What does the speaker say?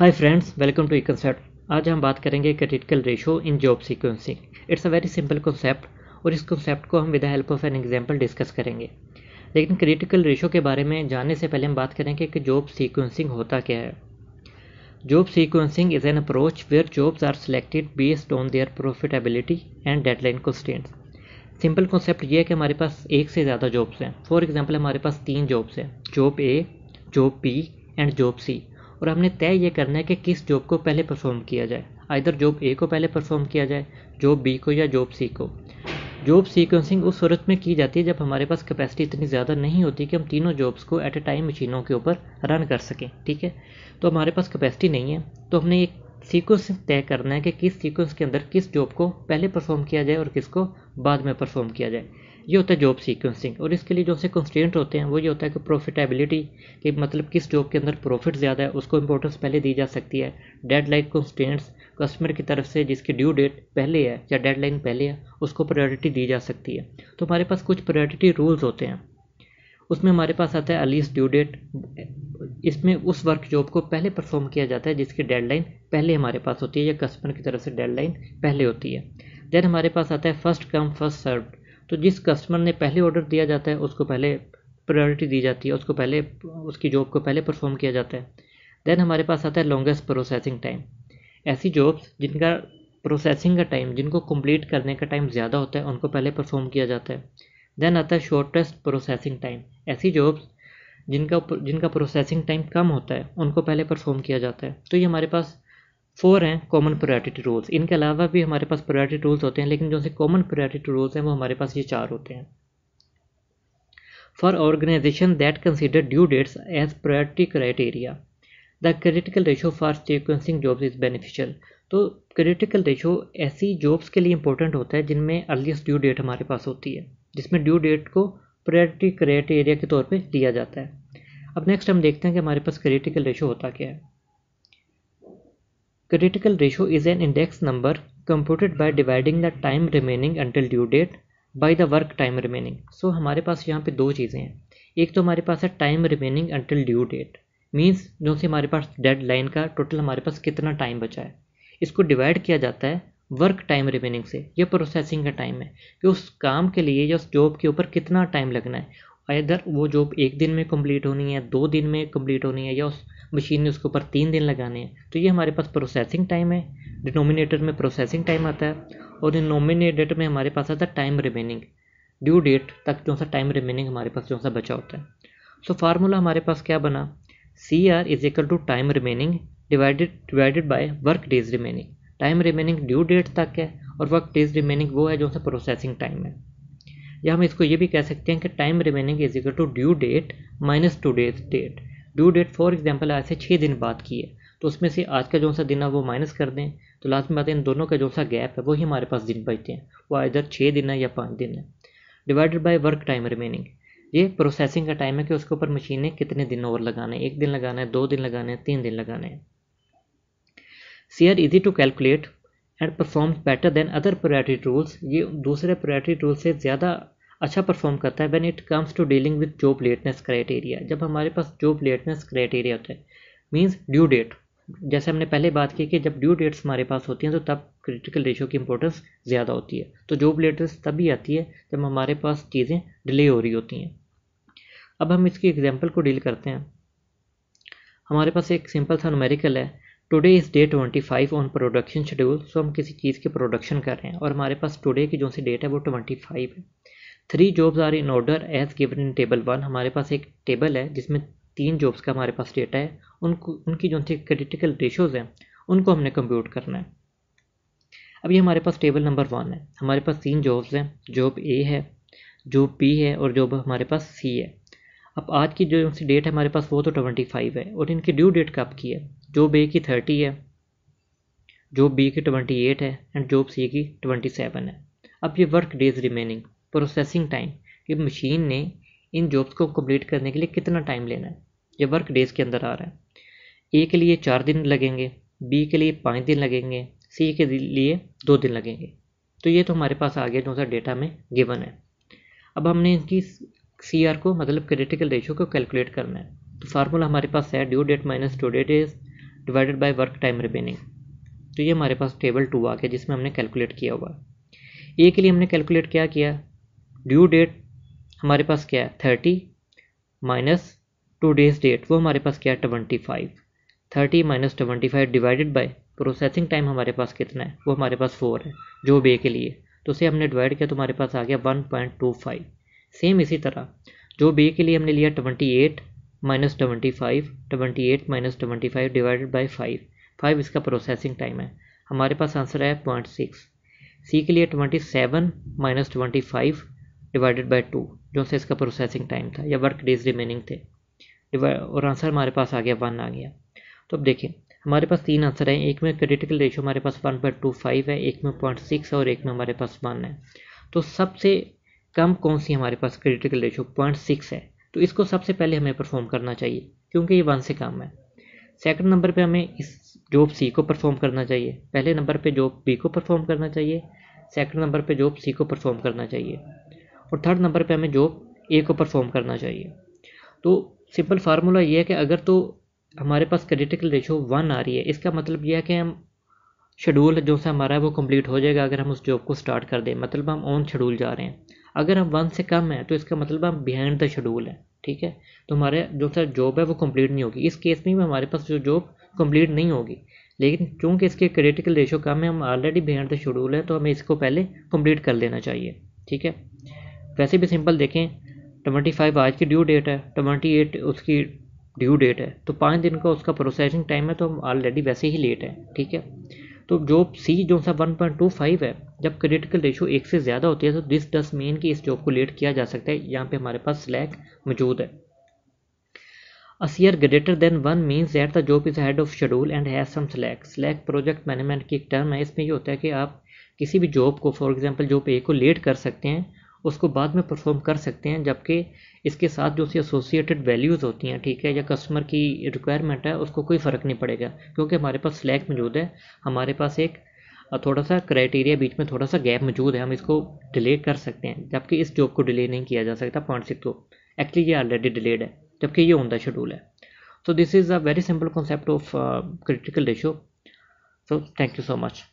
Hi friends welcome to E concept आज हम बात करेंगे critical ratio in job sequencing it's a very simple concept और इस कॉन्सेप्ट को हम with help of an example discuss करेंगे लेकिन क्रिटिकल रेशो के बारे में जानने से पहले हम बात करेंगे कि जॉब सीक्वेंसिंग होता क्या है job sequencing is an approach where jobs are selected based on their profitability and deadline constants simple concept ये है कि हमारे पास एक से ज़्यादा जॉब्स हैं फॉर एग्जाम्पल हमारे पास तीन जॉब्स हैं job A job B and job C और हमने तय ये करना है कि किस जॉब को पहले परफॉर्म किया जाए आइधर जॉब ए को पहले परफॉर्म किया जाए जॉब बी को या जॉब सी को जॉब सीक्वेंसिंग उस सूरत में की जाती है जब हमारे पास कैपेसिटी इतनी ज़्यादा नहीं होती कि हम तीनों जॉब्स को एट ए टाइम मशीनों के ऊपर रन कर सकें ठीक है तो हमारे पास कैपेसिटी नहीं है तो हमने एक सीक्वेंस तय करना है कि किस सीक्वेंस के अंदर किस जॉब को पहले परफॉर्म किया जाए और किसको बाद में परफॉर्म किया जाए ये होता है जॉब सीक्वेंसिंग और इसके लिए जो से कंस्टेंट होते हैं वो ये होता है कि प्रॉफिटेबिलिटी कि मतलब किस जॉब के अंदर प्रॉफिट ज़्यादा है उसको इंपॉर्टेंस पहले दी जा सकती है डेडलाइन कंस्टेंट्स कस्टमर की तरफ से जिसकी ड्यू डेट पहले है या लाइन पहले है उसको प्रायोरिटी दी जा सकती है तो हमारे पास कुछ प्रायोरिटी रूल्स होते हैं उसमें हमारे पास आता है अलीस ड्यू डेट इसमें उस वर्क जॉब को पहले परफॉर्म किया जाता है जिसकी डेडलाइन पहले हमारे पास होती है या कस्टमर की तरफ से डेडलाइन पहले होती है देन हमारे पास आता है फर्स्ट कम फर्स्ट सर्व्ड तो जिस कस्टमर ने पहले ऑर्डर दिया जाता है उसको पहले प्रायोरिटी दी जाती है उसको पहले उसकी जॉब को पहले परफॉर्म किया जाता है देन हमारे पास आता है लॉन्गेस्ट प्रोसेसिंग टाइम ऐसी जॉब्स जिनका प्रोसेसिंग का टाइम जिनको कंप्लीट करने का टाइम ज़्यादा होता है उनको पहले परफॉर्म किया जाता है देन आता है शॉर्टेस्ट प्रोसेसिंग टाइम ऐसी जॉब्स जिनका जिनका प्रोसेसिंग टाइम कम होता है उनको पहले परफॉर्म किया जाता है तो ये हमारे पास फोर हैं कॉमन प्रायोरिटी रूल्स इनके अलावा भी हमारे पास प्रायोरिटी रूल्स होते हैं लेकिन जो से कॉमन प्रायोरिटी रूल्स हैं वो हमारे पास ये चार होते हैं for organisation that consider due dates as priority criteria the critical ratio for sequencing jobs is beneficial तो क्रिटिकल रेशो ऐसी जॉब्स के लिए इंपॉर्टेंट होता है जिनमें अर्लीस्ट ड्यू डेट हमारे पास होती है जिसमें ड्यू डेट को प्रायोरिटी क्राइटेरिया के तौर पर लिया जाता है अब नेक्स्ट हम देखते हैं कि हमारे पास क्रिटिकल रेशो होता क्या है Critical ratio is an index number computed by dividing the time remaining until due date by the work time remaining. So हमारे पास यहाँ पे दो चीज़ें हैं एक तो हमारे पास है time remaining until due date means जो से हमारे पास डेड लाइन का टोटल हमारे पास कितना टाइम बचा है इसको डिवाइड किया जाता है वर्क टाइम रिमेनिंग से या प्रोसेसिंग का टाइम है कि उस काम के लिए या उस जॉब के ऊपर कितना टाइम लगना है इधर वो जॉब एक दिन में कंप्लीट होनी है दो दिन में कंप्लीट होनी है या उस मशीन ने उसके ऊपर तीन दिन लगाने हैं तो ये हमारे पास प्रोसेसिंग टाइम है डिनोमिनेटर में प्रोसेसिंग टाइम आता है और डिनोमिनेटर में हमारे पास आता है टाइम रिमेनिंग ड्यू डेट तक जो सा टाइम रिमेनिंग हमारे पास जो सा बचा होता है सो so, फार्मूला हमारे पास क्या बना C R is equal to time remaining divided divided by work days remaining time remaining due date तक है और वर्क डेज रिमेनिंग वो है जो सा प्रोसेसिंग टाइम है या हम इसको ये भी कह सकते हैं कि time remaining is equal to due date minus today's date due date for example आज से छः दिन बाद की है तो उसमें से आज का जो सा दिन है वो माइनस कर दें तो लास्ट में बात है इन दोनों का जो सा गैप है वही हमारे पास दिन बचते हैं वो इधर छः दिन है या पाँच दिन है divided by work time remaining ये प्रोसेसिंग का टाइम है कि उसके ऊपर मशीन ने कितने दिन और लगाने हैं एक दिन लगाना है दो दिन लगाना है तीन दिन लगाने हैं C R easy to calculate and perform better than other priority tools ये दूसरे प्रायोरिटी रूल से ज़्यादा अच्छा परफॉर्म करता है when it comes to dealing with job lateness criteria जब हमारे पास जॉब लेटनेस क्राइटेरिया होता है मीन्स ड्यू डेट जैसे हमने पहले बात की कि जब ड्यू डेट्स हमारे पास होती हैं तो तब क्रिटिकल रेशो की इंपॉर्टेंस ज़्यादा होती है तो जॉब तब तभी आती है जब हमारे पास चीज़ें डिले हो रही होती हैं अब हम इसकी एग्जाम्पल को डील करते हैं हमारे पास एक सिंपल सा नोमेरिकल है today is day twenty five on production schedule so हम किसी चीज़ की प्रोडक्शन कर रहे हैं और हमारे पास टुडे की जो सी डेट है वो ट्वेंटी फाइव है three jobs are in order as given in table one हमारे पास एक टेबल है जिसमें तीन जॉब्स का हमारे पास डेटा है उनको उनकी जो थी क्रिटिकल रेशोज़ हैं उनको हमने कंप्यूट करना है अब ये हमारे पास टेबल नंबर वन है हमारे पास तीन जॉब्स हैं जॉब ए है जॉब बी है और जॉब हमारे पास सी है अब आज की जो उनकी डेट है हमारे पास वो तो ट्वेंटी फाइव है और इनकी ड्यू डेट कब की है जॉब ए की थर्टी है जॉब बी की ट्वेंटी एट है एंड जॉब सी की ट्वेंटी सेवन है अब ये work days remaining processing time कि मशीन ने इन जॉब्स को कंप्लीट करने के लिए कितना टाइम लेना है ये वर्क डेज़ के अंदर आ रहा है ए के लिए चार दिन लगेंगे बी के लिए पाँच दिन लगेंगे सी के लिए दो दिन लगेंगे तो ये तो हमारे पास आ गया जो सा डेटा में गिवन है अब हमने इनकी सी आर को मतलब क्रिटिकल रेशियो को कैलकुलेट करना है तो फार्मूला हमारे पास है due date minus to date is divided by work time remaining तो ये हमारे पास टेबल टू आ गया जिसमें हमने कैलकुलेट किया हुआ ए के लिए हमने कैलकुलेट क्या किया ड्यू डेट हमारे पास क्या है thirty minus today's date वो हमारे पास क्या है twenty five thirty minus twenty five divided by processing time हमारे पास कितना है वो हमारे पास फोर है जो बे के लिए तो उसे हमने डिवाइड किया तो हमारे पास आ गया one point two five same इसी तरह जो बे के लिए हमने लिया twenty eight minus twenty five twenty eight minus twenty five divided by five five इसका प्रोसेसिंग टाइम है हमारे पास आंसर है पॉइंट सिक्स सी के लिए twenty seven minus twenty five divided by two जो से इसका प्रोसेसिंग टाइम था या वर्क डेज रिमेनिंग थे और आंसर हमारे पास आ गया वन आ गया तो अब देखिए हमारे पास तीन आंसर हैं एक में क्रिटिकल रेशो हमारे पास वन पॉइंट टू फाइव है एक में पॉइंट सिक्स है और एक में हमारे पास वन है तो सबसे कम कौन सी हमारे पास क्रिटिकल रेशो पॉइंट सिक्स है तो इसको सबसे पहले हमें परफॉर्म करना चाहिए क्योंकि ये वन से कम है सेकंड नंबर पे हमें इस जॉब सी को परफॉर्म करना चाहिए पहले नंबर पे जॉब बी को परफॉर्म करना चाहिए सेकंड नंबर पे जॉब सी को परफॉर्म करना चाहिए और थर्ड नंबर पे हमें जॉब ए को परफॉर्म करना चाहिए तो सिंपल फार्मूला ये है कि अगर तो हमारे पास क्रिटिकल रेशो वन आ रही है इसका मतलब यह है कि हम शेड्यूल जो सा हमारा है वो कंप्लीट हो जाएगा अगर हम उस जॉब को स्टार्ट कर दें मतलब हम ऑन शेड्यूल जा रहे हैं अगर हम वन से कम है तो इसका मतलब हम बिहाइंड द शेड्यूल है ठीक है तो हमारे जो सर जॉब है वो कंप्लीट नहीं होगी इस केस में भी हमारे पास जो जॉब कंप्लीट नहीं होगी लेकिन चूंकि इसके क्रिटिकल रेशो कम है हम ऑलरेडी बिहाइंड द शेड्यूल है तो हमें इसको पहले कंप्लीट कर लेना चाहिए ठीक है वैसे भी सिंपल देखें ट्वेंटी फाइव आज की ड्यू डेट है ट्वेंटी एट उसकी ड्यू डेट है तो पाँच दिन का उसका प्रोसेसिंग टाइम है तो हम ऑलरेडी वैसे ही लेट है ठीक है तो जो सी जो सा वन पॉइंट टू फाइव है जब क्रिटिकल रेशो एक से ज़्यादा होती है तो दिस डस मेन कि इस जॉब को लेट किया जा सकता है यहाँ पे हमारे पास स्लैक मौजूद है a CR greater than one means at the job is head of schedule and has some slack slack project management की एक टर्म है इसमें ये होता है कि आप किसी भी जॉब को फॉर एग्जाम्पल जॉब ए को लेट कर सकते हैं उसको बाद में परफॉर्म कर सकते हैं जबकि इसके साथ जो उसकी एसोसिएटेड वैल्यूज़ होती हैं ठीक है या कस्टमर की रिक्वायरमेंट है उसको कोई फ़र्क नहीं पड़ेगा क्योंकि हमारे पास स्लैक मौजूद है हमारे पास एक थोड़ा सा क्राइटेरिया बीच में थोड़ा सा गैप मौजूद है हम इसको डिले कर सकते हैं जबकि इस जॉब को डिले नहीं किया जा सकता पॉइंट सिक्स को एक्चुअली ये ऑलरेडी डिलेड है जबकि ये ऑन द शेड्यूल है so this is a very simple concept of critical ratio so thank you so much